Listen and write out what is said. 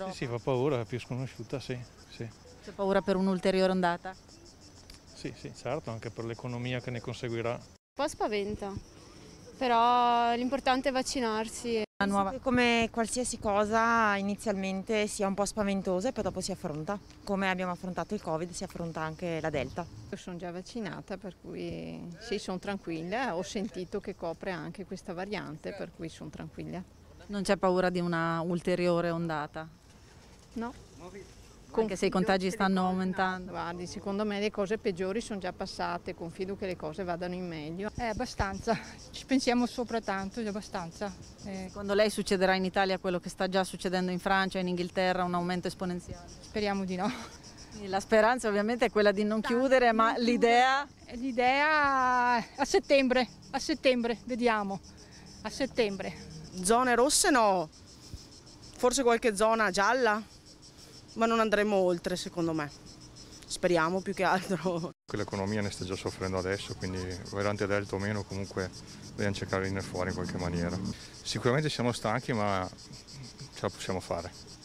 Sì, sì, fa paura, è più sconosciuta, sì. sì. C'è paura per un'ulteriore ondata? Sì, sì, certo, anche per l'economia che ne conseguirà. Un po' spaventa, però l'importante è vaccinarsi. Come qualsiasi cosa inizialmente sia un po' spaventosa e poi dopo si affronta. Come abbiamo affrontato il Covid si affronta anche la Delta. Io sono già vaccinata per cui sì, sono tranquilla. Ho sentito che copre anche questa variante per cui sono tranquilla. Non c'è paura di una ulteriore ondata? No. Anche se i contagi stanno aumentando. Guardi, secondo me le cose peggiori sono già passate, confido che le cose vadano in meglio. È abbastanza, ci pensiamo sopra tanto, è abbastanza. Eh. Secondo lei succederà in Italia quello che sta già succedendo in Francia, in Inghilterra, un aumento esponenziale? Speriamo di no. La speranza ovviamente è quella di non chiudere, ma l'idea? Eh, l'idea a settembre, a settembre, vediamo, a settembre. Zone rosse no, forse qualche zona gialla? ma non andremo oltre secondo me. Speriamo più che altro. L'economia ne sta già soffrendo adesso, quindi variante delta o meno comunque dobbiamo cercare di venire fuori in qualche maniera. Sicuramente siamo stanchi ma ce la possiamo fare.